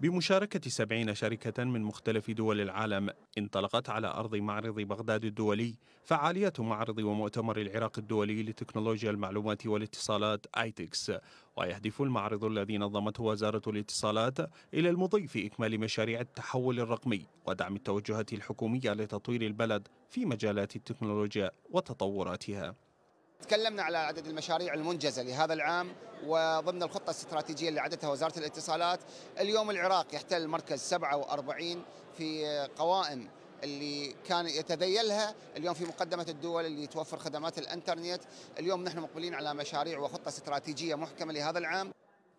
بمشاركة سبعين شركة من مختلف دول العالم انطلقت على أرض معرض بغداد الدولي فعالية معرض ومؤتمر العراق الدولي لتكنولوجيا المعلومات والاتصالات آيتكس ويهدف المعرض الذي نظمته وزارة الاتصالات إلى المضي في إكمال مشاريع التحول الرقمي ودعم التوجهات الحكومية لتطوير البلد في مجالات التكنولوجيا وتطوراتها تكلمنا على عدد المشاريع المنجزة لهذا العام وضمن الخطة الاستراتيجية اللي عدتها وزارة الاتصالات اليوم العراق يحتل المركز 47 في قوائم اللي كان يتذيلها اليوم في مقدمة الدول اللي توفر خدمات الانترنت اليوم نحن مقبلين على مشاريع وخطة استراتيجية محكمة لهذا العام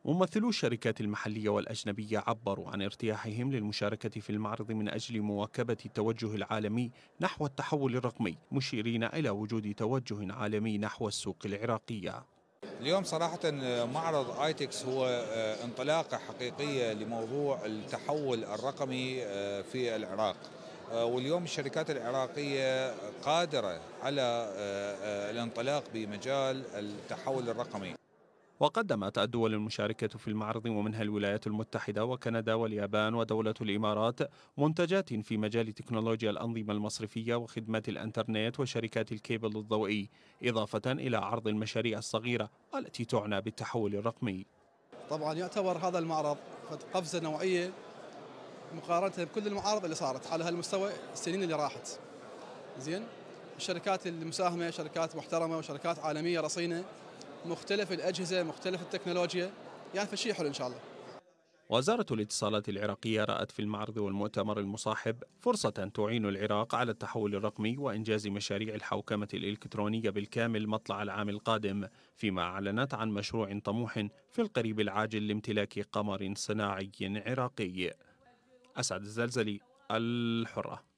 ممثلو الشركات المحلية والأجنبية عبروا عن ارتياحهم للمشاركة في المعرض من أجل مواكبة التوجه العالمي نحو التحول الرقمي مشيرين إلى وجود توجه عالمي نحو السوق العراقية اليوم صراحة معرض آيتكس هو آه، انطلاقة حقيقية لموضوع التحول الرقمي آه، في العراق آه، واليوم الشركات العراقية قادرة على الانطلاق بمجال التحول الرقمي وقدمت الدول المشاركة في المعرض ومنها الولايات المتحدة وكندا واليابان ودولة الإمارات منتجات في مجال تكنولوجيا الأنظمة المصرفية وخدمات الأنترنت وشركات الكيبل الضوئي إضافة إلى عرض المشاريع الصغيرة التي تعنى بالتحول الرقمي طبعا يعتبر هذا المعرض قفزة نوعية مقارنة بكل المعارض اللي صارت على هالمستوى السنين اللي راحت زين الشركات المساهمة شركات محترمة وشركات عالمية رصينة مختلف الأجهزة مختلف التكنولوجيا يعني فشي حلو إن شاء الله وزارة الاتصالات العراقية رأت في المعرض والمؤتمر المصاحب فرصة تعين العراق على التحول الرقمي وإنجاز مشاريع الحوكمة الإلكترونية بالكامل مطلع العام القادم، فيما أعلنت عن مشروع طموح في القريب العاجل لامتلاك قمر صناعي عراقي. أسعد الزلزلي الحرة